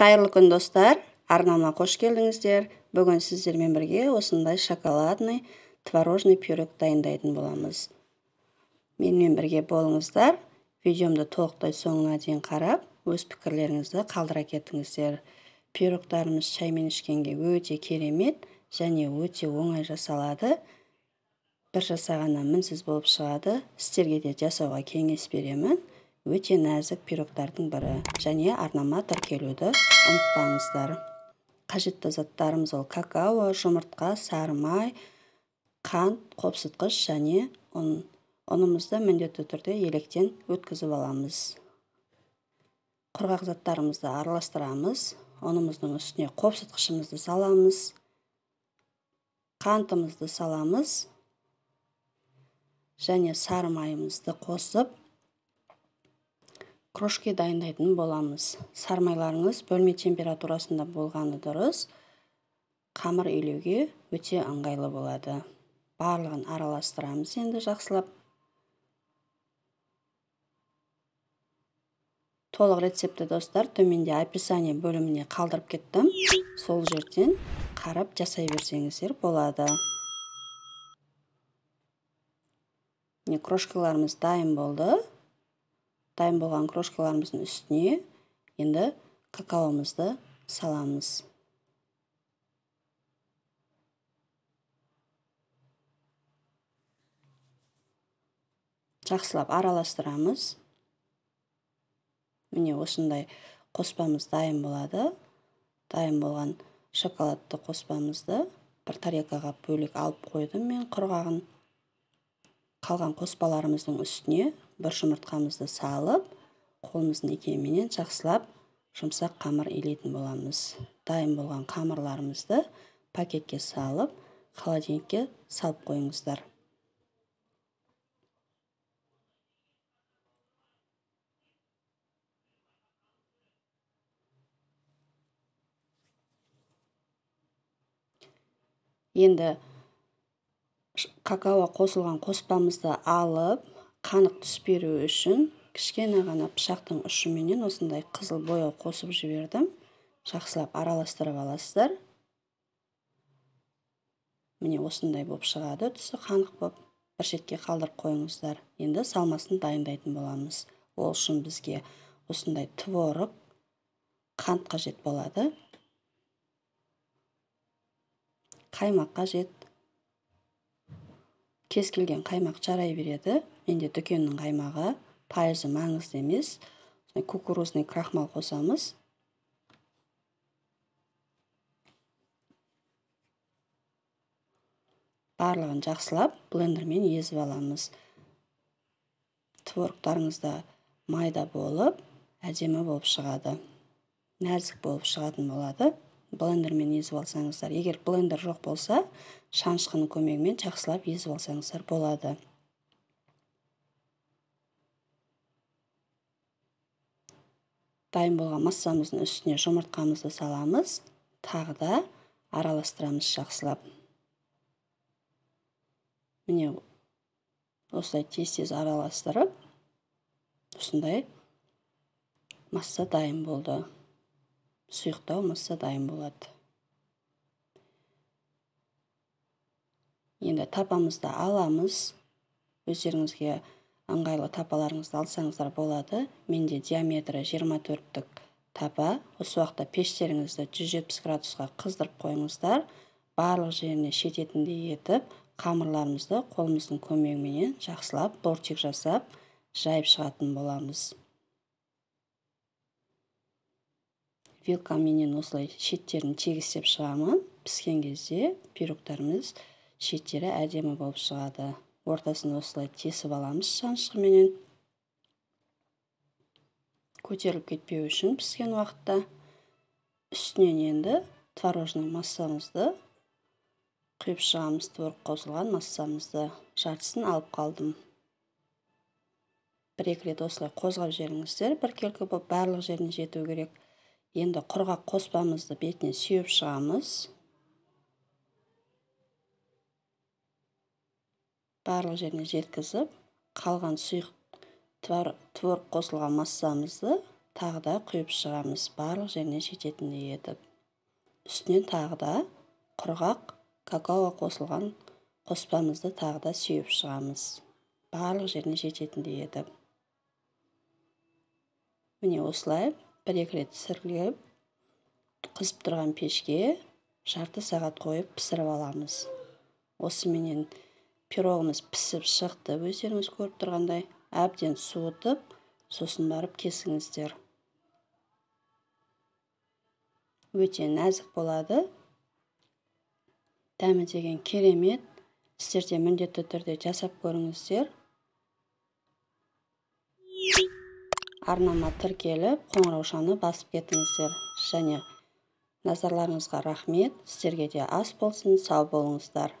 қайырлы күн достар арнама қош келдіңіздер бүгін сіздермен бірге осындай шоколадный творожный пирог дайындайтын боламыз менімен бірге болыңыздар видеомды толықтай соңына дейін қарап өз пікірлеріңізді қалдыра кетіңіздер пирогтарымыз шаймен ішкенге өте керемет және өте оңай жасалады бір жасағаннан мінсіз болып шығады сіздерге де жасауға кеңес беремін өте нәзік пирогтардың бірі және арнама тіркелуді ұмытпаңыздар қажетті заттарымыз ол какао жұмыртқа сары май қант қопсытқыш және ұн ұнымызды міндетті түрде електен өткізіп аламыз құрғақ заттарымызды араластырамыз ұнымыздың үстіне қопсытқышымызды саламыз қантымызды саламыз және сары майымызды қосып крошке дайындайтын боламыз Сармайларыңыз бөлме температурасында болғаны дұрыс қамыр илеуге өте ыңғайлы болады барлығын араластырамыз енді жақсылап толық рецепті достар төменде описание бөліміне қалдырып кеттім сол жерден қарап жасай берсеңіздер болады Не крошкаларымыз дайын болды дайын болған крошкаларымыздың үстіне енді какаомызды саламыз жақсылап араластырамыз міне осындай қоспамыз дайын болады дайын болған шоколадты қоспамызды бір тарелкаға бөлек алып қойдым мен құрғағын қалған қоспаларымыздың үстіне бір жұмыртқамызды салып қолымыздың икеміменен жақсылап жұмсақ қамыр илейтін боламыз дайын болған қамырларымызды пакетке салып холодильникке салып қойыңыздар енді какао қосылған қоспамызды алып қанық түс беру үшін кішкене ғана пышақтың ұшыменен осындай қызыл бояу қосып жібердім жақсылап араластырып аласыздар міне осындай болып шығады түсі қанық болып бір шетке қалдырып қойыңыздар енді салмасын дайындайтын боламыз ол үшін бізге осындай творог қант қажет болады қаймақ қажет кез келген қаймақ жарай береді менде дүкеннің қаймағы пайызы маңызды емес кукурузный крахмал қосамыз барлығын жақсылап блендермен езіп аламыз творогтарыңыз да майда болып әдемі болып шығады нәзік болып шығатын болады блендермен езіп алсаңыздар егер блендер жоқ болса шанышқының көмегімен жақсылап езіп алсаңыздар болады дайын болған массамыздың үстіне жұмыртқамызды саламыз тағы да араластырамыз жақсылап міне осылай тез тез араластырып осындай масса дайын болды сұйықтау мысы дайын болады енді тапамызды аламыз өздеріңізге ыңғайлы тапаларыңызды алсаңыздар болады менде диаметрі 24-тік тапа осы уақытта пештеріңізді 170 градусқа қыздырып қойыңыздар барлық жеріне шететіндей етіп қамырларымызды қолымыздың көмегіменен жақсылап бортик жасап жайып шығатын боламыз вилкаменен осылай шеттерін тегістеп шығамын піскен кезде пирогтарымыз шеттері әдемі болып шығады ортасын осылай тесіп аламыз шанышқыменен көтеріліп кетпеу үшін піскен уақытта үстінен енді творожный массамызды құйып шығамыз творог қосылған массамызды жартысын алып қалдым бір екі рет осылай қозғап жіберіңіздер біркелкі болып барлық жеріне жету керек енді құрғақ қоспамызды бетіне сүйіп шығамыз барлық жеріне жеткізіп қалған сұйық творог қосылған массамызды тағы құйып шығамыз барлық жеріне жететіндей етіп үстінен тағы да құрғақ какао қосылған қоспамызды тағы да сүйіп шығамыз барлық жеріне жететіндей етіп міне осылай бір екі рет сірлеп қызып тұрған пешке жарты сағат қойып пісіріп аламыз осыменен пирогымыз пісіп шықты өздеріңіз көріп тұрғандай әбден суытып сосын барып кесіңіздер өте нәзік болады дәмі деген керемет сіздер де міндетті түрде жасап көріңіздер арнама тіркеліп қоңыраушаны басып кетіңіздер және назарларыңызға рахмет сіздерге де ас болсын сау болыңыздар